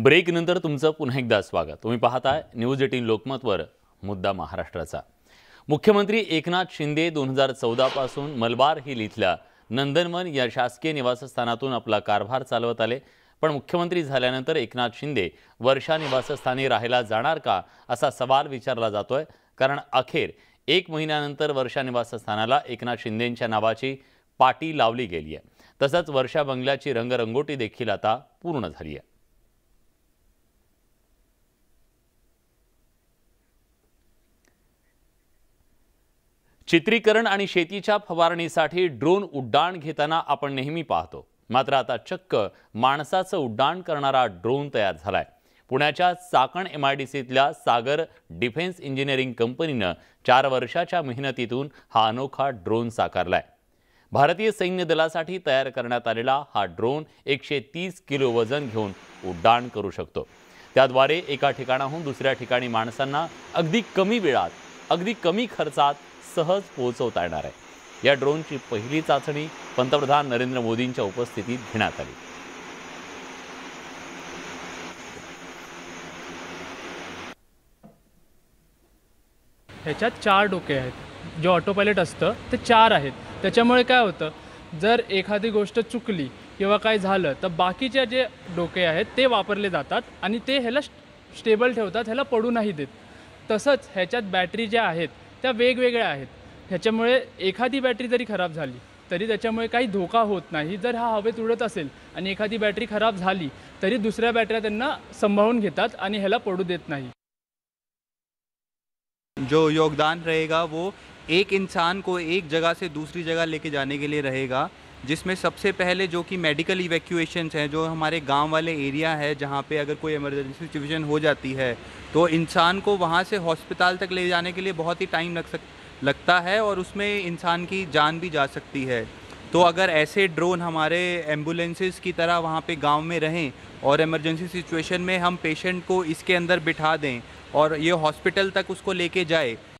ब्रेकनंतर तुमचं पुन्हा एकदा स्वागत तुम्ही पाहताय न्यूज एटीन लोकमतवर मुद्दा महाराष्ट्राचा मुख्यमंत्री एकनाथ शिंदे दोन हजार चौदापासून मलबार हिल इथल्या नंदनवन या शासकीय निवासस्थानातून आपला कारभार चालवत आले पण मुख्यमंत्री झाल्यानंतर एकनाथ शिंदे वर्षा निवासस्थानी राहायला जाणार का असा सवाल विचारला जातोय कारण अखेर एक महिन्यानंतर वर्षा निवासस्थानाला एकनाथ शिंदेंच्या नावाची पाटी लावली गेली आहे तसंच वर्षा बंगल्याची रंगरंगोटी देखील आता पूर्ण झाली आहे चित्रीकरण आणि शेतीच्या फवारणीसाठी ड्रोन उड्डाण घेताना आपण नेहमी पाहतो मात्र आता चक्क माणसाचं उड्डाण करणारा ड्रोन तयार झालाय पुण्याच्या चाकण एम आय डी सीतल्या सागर डिफेन्स इंजिनिअरिंग कंपनीनं चार वर्षाच्या मेहनतीतून हा अनोखा ड्रोन साकारलाय भारतीय सैन्य दलासाठी तयार करण्यात आलेला हा ड्रोन एकशे तीस किलो वजन घेऊन उड्डाण करू शकतो त्याद्वारे एका ठिकाणाहून दुसऱ्या ठिकाणी माणसांना अगदी कमी वेळात अगदी कमी खर्चात सहज पोहोचवता येणार आहे या ड्रोनची पहिली चाचणी पंतप्रधान नरेंद्र मोदींच्या उपस्थितीत घेण्यात आली ह्याच्यात चार डोके आहेत जे ऑटो पायलट असतं ते चार आहेत त्याच्यामुळे काय होतं जर एखादी गोष्ट चुकली किंवा काय झालं तर बाकीच्या जे डोके आहेत ते वापरले जातात आणि ते ह्याला स्टेबल ठेवतात ह्याला पडू नाही देत तसंच ह्याच्यात बॅटरी ज्या आहेत त्या वेगवेगळ्या आहेत ह्याच्यामुळे एखादी बॅटरी जरी खराब झाली तरी त्याच्यामुळे काही धोका होत नाही जर हा हवेत उडत असेल आणि एखादी बॅटरी खराब झाली तरी दुसऱ्या बॅटऱ्या त्यांना सांभाळून घेतात आणि ह्याला पडू देत नाही जो योगदान रहेगा वो एक इंसान को एक जगह से दूसरी जगह लेके जाने के लिए रहेगा जिसमें सबसे पहले जो कि मेडिकल इवेक्यूशन हैं जो हमारे गांव वाले एरिया है जहाँ पे अगर कोई इमरजेंसी सिचुएशन हो जाती है तो इंसान को वहाँ से हॉस्पिटल तक ले जाने के लिए बहुत ही टाइम लग सक लगता है और उसमें इंसान की जान भी जा सकती है तो अगर ऐसे ड्रोन हमारे एम्बुलेंसेज की तरह वहाँ पे गांव में रहें और इमरजेंसी सिचुएशन में हम पेशेंट को इसके अंदर बिठा दें और ये हॉस्पिटल तक उसको लेके जाए